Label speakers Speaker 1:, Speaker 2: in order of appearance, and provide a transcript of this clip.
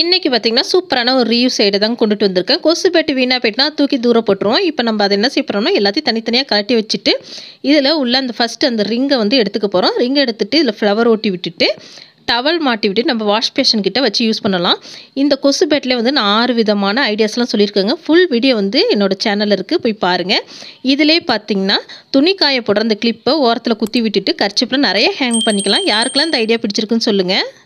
Speaker 1: இன்றைக்கி பார்த்தீங்கன்னா சூப்பரான ஒரு ரியூ சைடு தான் கொண்டுட்டு வந்திருக்கேன் கொசு பேட்டு வீணாக போயிட்டுனா தூக்கி தூரம் போட்டுருவோம் இப்போ நம்ம அதை என்ன செய்ய எல்லாத்தையும் தனித்தனியாக கலட்டி வச்சுட்டு இதில் உள்ள அந்த ஃபஸ்ட்டு அந்த ரிங்கை வந்து எடுத்துக்க போகிறோம் ரிங்கை எடுத்துகிட்டு இதில் ஃப்ளவர் ஓட்டி விட்டுட்டு டவல் மாட்டி விட்டு நம்ம வாஷ் பேஷன் கிட்ட வச்சு யூஸ் பண்ணலாம் இந்த கொசு பேட்டில் வந்து நான் ஆறு விதமான ஐடியாஸ்லாம் சொல்லியிருக்கேங்க ஃபுல் வீடியோ வந்து என்னோடய சேனலில் இருக்குது போய் பாருங்கள் இதிலே பார்த்தீங்கன்னா துணி காய போடுற அந்த கிளிப்பை ஓரத்தில் குத்தி விட்டுட்டு கர்ச்சிப்பில் நிறைய ஹேங் பண்ணிக்கலாம் யாருக்கெல்லாம் இந்த ஐடியா பிடிச்சிருக்குன்னு சொல்லுங்கள்